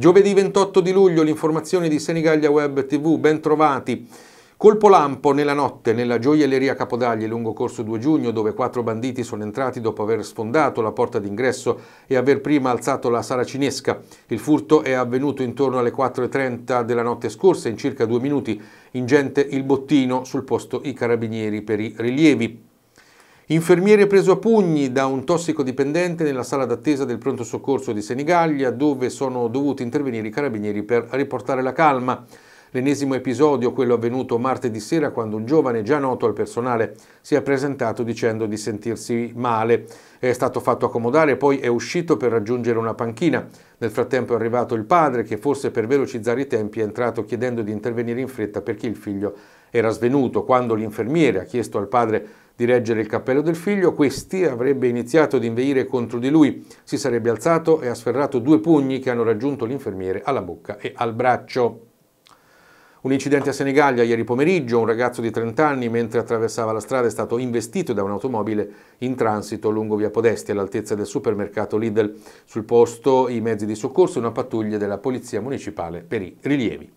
Giovedì 28 di luglio l'informazione di Senigallia Web TV, ben trovati. Colpo lampo nella notte nella gioielleria Capodagli lungo corso 2 giugno dove quattro banditi sono entrati dopo aver sfondato la porta d'ingresso e aver prima alzato la saracinesca. Il furto è avvenuto intorno alle 4.30 della notte scorsa in circa due minuti. Ingente il bottino sul posto i carabinieri per i rilievi. Infermiere preso a pugni da un tossicodipendente nella sala d'attesa del pronto soccorso di Senigallia, dove sono dovuti intervenire i carabinieri per riportare la calma. L'ennesimo episodio, quello avvenuto martedì sera quando un giovane già noto al personale si è presentato dicendo di sentirsi male. È stato fatto accomodare, poi è uscito per raggiungere una panchina. Nel frattempo è arrivato il padre che forse per velocizzare i tempi è entrato chiedendo di intervenire in fretta perché il figlio era svenuto quando l'infermiere ha chiesto al padre di reggere il cappello del figlio, questi avrebbe iniziato ad inveire contro di lui, si sarebbe alzato e ha sferrato due pugni che hanno raggiunto l'infermiere alla bocca e al braccio. Un incidente a Senegalia ieri pomeriggio, un ragazzo di 30 anni mentre attraversava la strada è stato investito da un'automobile in transito lungo via Podesti all'altezza del supermercato Lidl. Sul posto i mezzi di soccorso e una pattuglia della polizia municipale per i rilievi.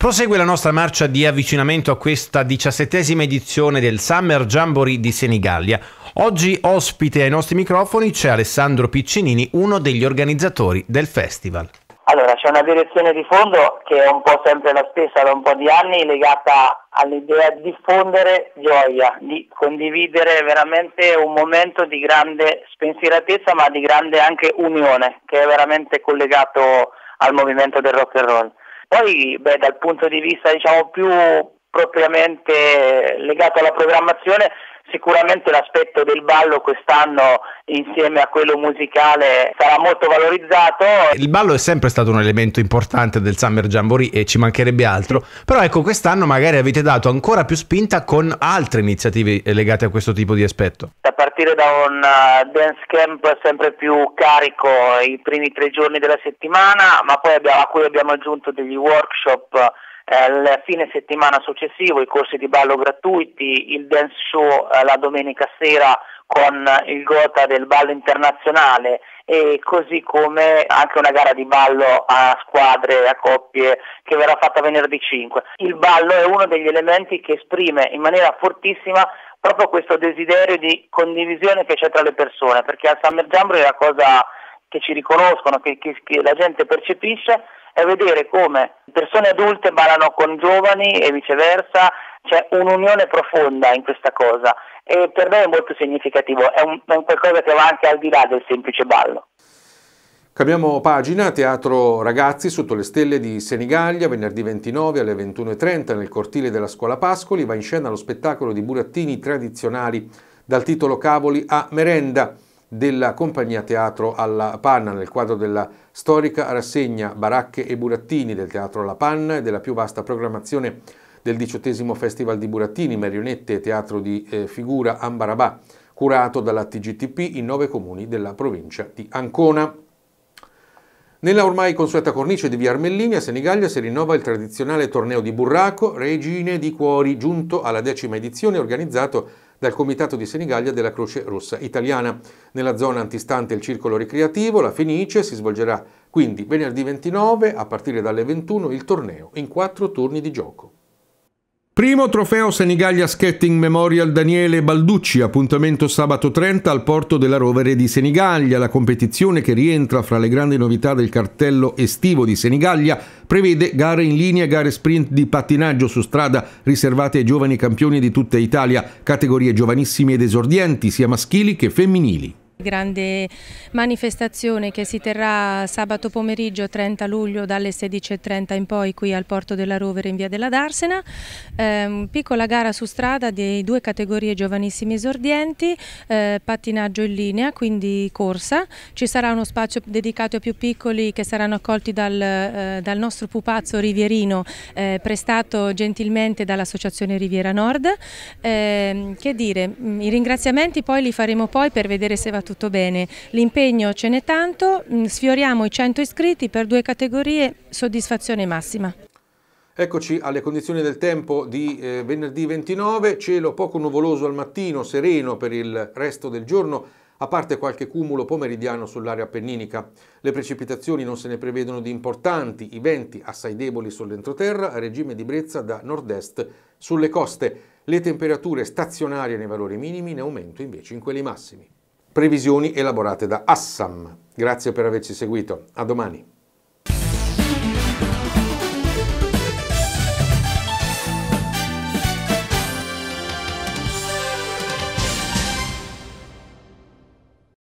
Prosegue la nostra marcia di avvicinamento a questa diciassettesima edizione del Summer Jamboree di Senigallia. Oggi ospite ai nostri microfoni c'è Alessandro Piccinini, uno degli organizzatori del festival. Allora, c'è una direzione di fondo che è un po' sempre la stessa da un po' di anni, legata all'idea di diffondere gioia, di condividere veramente un momento di grande spensieratezza, ma di grande anche unione, che è veramente collegato al movimento del rock and roll. Poi beh, dal punto di vista diciamo, più propriamente legato alla programmazione, sicuramente l'aspetto del ballo quest'anno insieme a quello musicale sarà molto valorizzato. Il ballo è sempre stato un elemento importante del Summer Jamboree e ci mancherebbe altro, però ecco quest'anno magari avete dato ancora più spinta con altre iniziative legate a questo tipo di aspetto. A partire da un eh, dance camp sempre più carico i primi tre giorni della settimana, ma poi abbiamo, a cui abbiamo aggiunto degli workshop il fine settimana successivo i corsi di ballo gratuiti, il dance show eh, la domenica sera con il gota del ballo internazionale e così come anche una gara di ballo a squadre, a coppie che verrà fatta venerdì 5. Il ballo è uno degli elementi che esprime in maniera fortissima proprio questo desiderio di condivisione che c'è tra le persone, perché al Summer Jamboree è la cosa che ci riconoscono, che, che, che la gente percepisce è vedere come persone adulte ballano con giovani e viceversa, c'è un'unione profonda in questa cosa e per me è molto significativo, è un, è un qualcosa che va anche al di là del semplice ballo. Cambiamo pagina, Teatro Ragazzi sotto le stelle di Senigallia, venerdì 29 alle 21.30 nel cortile della Scuola Pascoli, va in scena lo spettacolo di burattini tradizionali dal titolo Cavoli a Merenda della compagnia teatro alla Panna nel quadro della storica rassegna Baracche e Burattini del teatro alla Panna e della più vasta programmazione del diciottesimo Festival di Burattini, marionette e teatro di eh, figura Ambarabà, curato dalla TGTP in nove comuni della provincia di Ancona. Nella ormai consueta cornice di Via Armellini a Senigallia si rinnova il tradizionale torneo di burraco Regine di Cuori, giunto alla decima edizione organizzato dal Comitato di Senigallia della Croce Rossa Italiana. Nella zona antistante il circolo ricreativo, la Fenice, si svolgerà quindi venerdì 29 a partire dalle 21 il torneo in quattro turni di gioco. Primo trofeo Senigallia Skating Memorial Daniele Balducci, appuntamento sabato 30 al porto della Rovere di Senigallia. La competizione che rientra fra le grandi novità del cartello estivo di Senigallia prevede gare in linea e gare sprint di pattinaggio su strada riservate ai giovani campioni di tutta Italia, categorie giovanissime ed esordienti, sia maschili che femminili. Grande manifestazione che si terrà sabato pomeriggio 30 luglio dalle 16.30 in poi qui al porto della Rovere in via della Darsena. Eh, piccola gara su strada di due categorie giovanissimi esordienti, eh, pattinaggio in linea, quindi corsa. Ci sarà uno spazio dedicato ai più piccoli che saranno accolti dal, eh, dal nostro pupazzo rivierino eh, prestato gentilmente dall'Associazione Riviera Nord. Ehm, che dire, mm, i ringraziamenti poi li faremo poi per vedere se va tutto tutto bene. L'impegno ce n'è tanto, mm, sfioriamo i 100 iscritti per due categorie, soddisfazione massima. Eccoci alle condizioni del tempo di eh, venerdì 29, cielo poco nuvoloso al mattino, sereno per il resto del giorno, a parte qualche cumulo pomeridiano sull'area appenninica. Le precipitazioni non se ne prevedono di importanti, i venti assai deboli sull'entroterra, regime di brezza da nord-est sulle coste. Le temperature stazionarie nei valori minimi, in aumento invece in quelli massimi previsioni elaborate da Assam. Grazie per averci seguito, a domani.